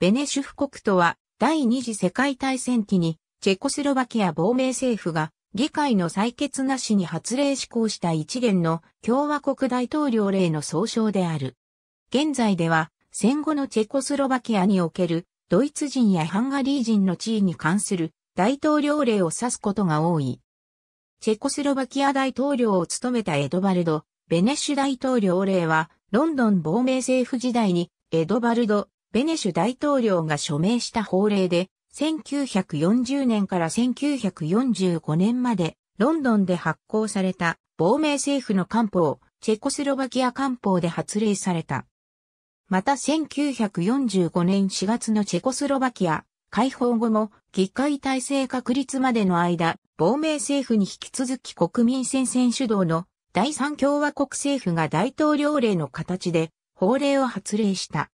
ベネシュフ国とは、第二次世界大戦期に、チェコスロバキア亡命政府が、議会の採決なしに発令施行した一元の共和国大統領令の総称である。現在では、戦後のチェコスロバキアにおける、ドイツ人やハンガリー人の地位に関する大統領令を指すことが多い。チェコスロバキア大統領を務めたエドバルド・ベネッシュ大統領令は、ロンドン亡命政府時代に、エドバルド・ベネシュ大統領が署名した法令で、1940年から1945年まで、ロンドンで発行された、亡命政府の官報、チェコスロバキア官報で発令された。また1945年4月のチェコスロバキア、解放後も、議会体制確立までの間、亡命政府に引き続き国民戦線主導の第三共和国政府が大統領令の形で法令を発令した。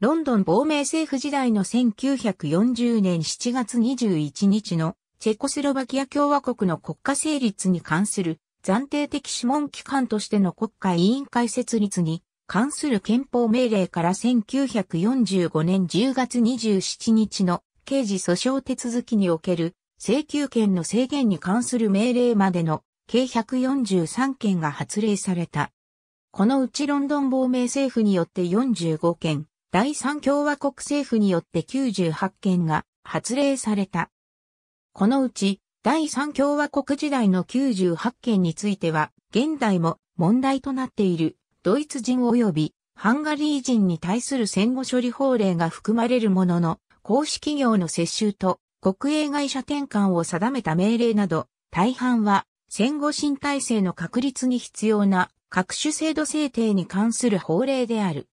ロンドン亡命政府時代の1940年7月21日のチェコスロバキア共和国の国家成立に関する暫定的諮問機関としての国会委員会設立に関する憲法命令から1945年10月27日の刑事訴訟手続きにおける請求権の制限に関する命令までの計143件が発令された。このうちロンドン亡命政府によって45件、第三共和国政府によって98件が発令された。このうち、第三共和国時代の98件については、現代も問題となっている、ドイツ人及びハンガリー人に対する戦後処理法令が含まれるものの、公式企業の接収と国営会社転換を定めた命令など、大半は戦後新体制の確立に必要な各種制度制定に関する法令である。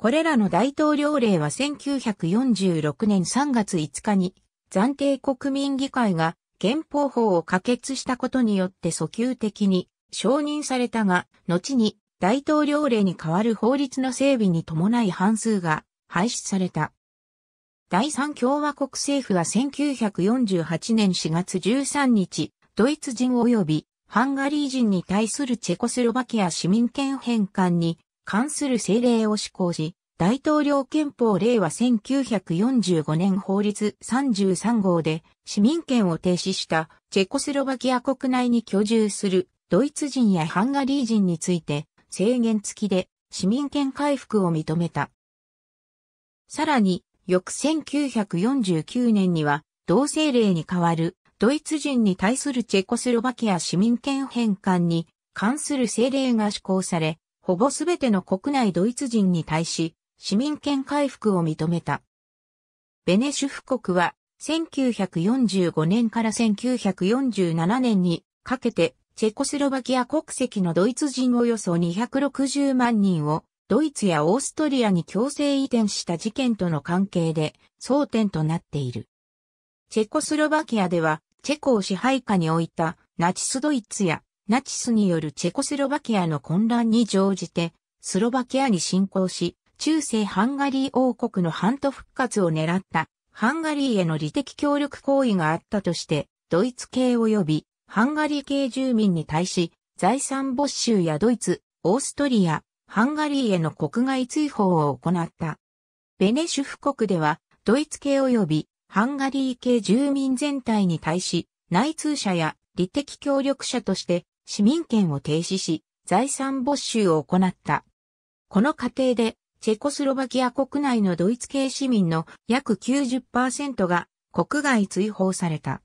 これらの大統領令は1946年3月5日に暫定国民議会が憲法法を可決したことによって訴求的に承認されたが、後に大統領令に代わる法律の整備に伴い半数が廃止された。第三共和国政府は1948年4月13日、ドイツ人及びハンガリー人に対するチェコスロバキア市民権返還に関する政令を施行し、大統領憲法令和1945年法律33号で市民権を停止したチェコスロバキア国内に居住するドイツ人やハンガリー人について制限付きで市民権回復を認めた。さらに、翌1949年には同性令に代わるドイツ人に対するチェコスロバキア市民権返還に関する政令が施行され、ほぼすべての国内ドイツ人に対し、市民権回復を認めた。ベネシュフ国は、1945年から1947年にかけて、チェコスロバキア国籍のドイツ人およそ260万人を、ドイツやオーストリアに強制移転した事件との関係で争点となっている。チェコスロバキアでは、チェコを支配下に置いたナチスドイツやナチスによるチェコスロバキアの混乱に乗じて、スロバキアに侵攻し、中世ハンガリー王国の半島復活を狙ったハンガリーへの利的協力行為があったとして、ドイツ系及びハンガリー系住民に対し、財産没収やドイツ、オーストリア、ハンガリーへの国外追放を行った。ベネシュフ国では、ドイツ系及びハンガリー系住民全体に対し、内通者や利的協力者として市民権を停止し、財産没収を行った。この過程で、チェコスロバキア国内のドイツ系市民の約90%が国外追放された。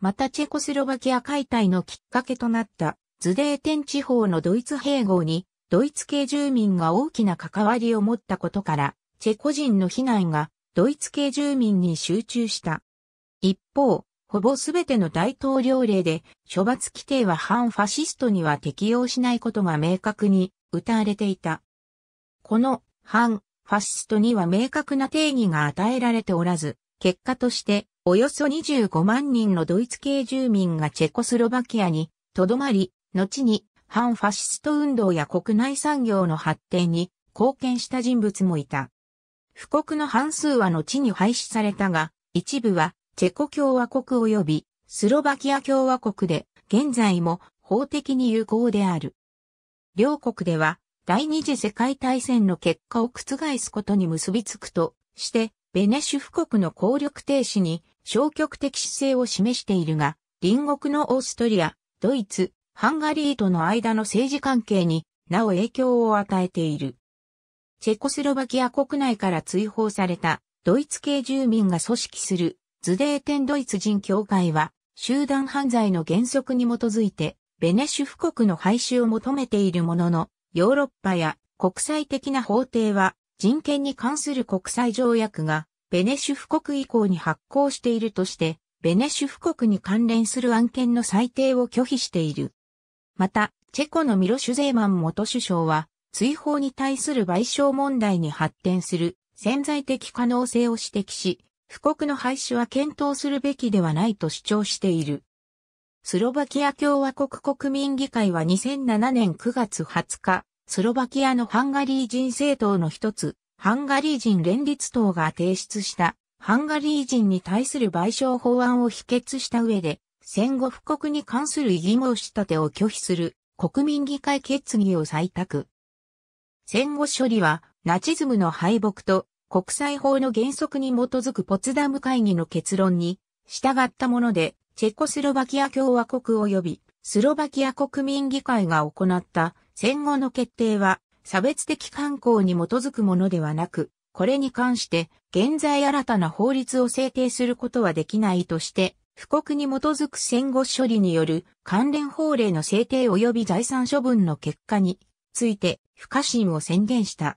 またチェコスロバキア解体のきっかけとなったズデーテン地方のドイツ併合にドイツ系住民が大きな関わりを持ったことから、チェコ人の被害がドイツ系住民に集中した。一方、ほぼすべての大統領令で、処罰規定は反ファシストには適用しないことが明確に謳われていた。この反ファシストには明確な定義が与えられておらず、結果として、およそ25万人のドイツ系住民がチェコスロバキアに留まり、後に反ファシスト運動や国内産業の発展に貢献した人物もいた。布告の半数は後に廃止されたが、一部はチェコ共和国及びスロバキア共和国で現在も法的に有効である。両国では第二次世界大戦の結果を覆すことに結びつくとして、ベネシュフ国の効力停止に消極的姿勢を示しているが、隣国のオーストリア、ドイツ、ハンガリーとの間の政治関係になお影響を与えている。チェコスロバキア国内から追放されたドイツ系住民が組織するズデーテンドイツ人協会は、集団犯罪の原則に基づいて、ベネシュ布国の廃止を求めているものの、ヨーロッパや国際的な法廷は、人権に関する国際条約が、ベネシュ布国以降に発行しているとして、ベネシュ布国に関連する案件の裁定を拒否している。また、チェコのミロシュゼーマン元首相は、追放に対する賠償問題に発展する潜在的可能性を指摘し、布国の廃止は検討するべきではないと主張している。スロバキア共和国国民議会は2007年9月20日、スロバキアのハンガリー人政党の一つ、ハンガリー人連立党が提出したハンガリー人に対する賠償法案を否決した上で、戦後布告に関する異議申し立てを拒否する国民議会決議を採択。戦後処理はナチズムの敗北と国際法の原則に基づくポツダム会議の結論に従ったもので、チェコスロバキア共和国及びスロバキア国民議会が行った戦後の決定は差別的慣行に基づくものではなく、これに関して現在新たな法律を制定することはできないとして、布告に基づく戦後処理による関連法令の制定及び財産処分の結果について不可侵を宣言した。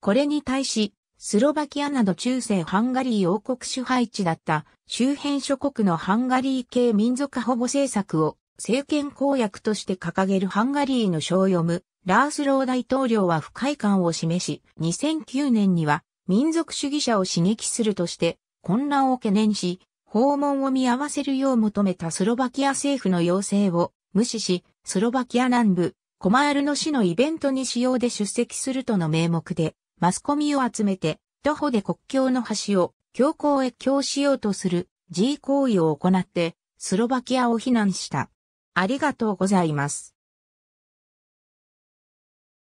これに対し、スロバキアなど中世ハンガリー王国支配地だった周辺諸国のハンガリー系民族保護政策を政権公約として掲げるハンガリーのを読むラースロー大統領は不快感を示し2009年には民族主義者を刺激するとして混乱を懸念し訪問を見合わせるよう求めたスロバキア政府の要請を無視しスロバキア南部コマールの市のイベントに使用で出席するとの名目でマスコミを集めて、徒歩で国境の橋を強行越境しようとする G 行為を行って、スロバキアを非難した。ありがとうございます。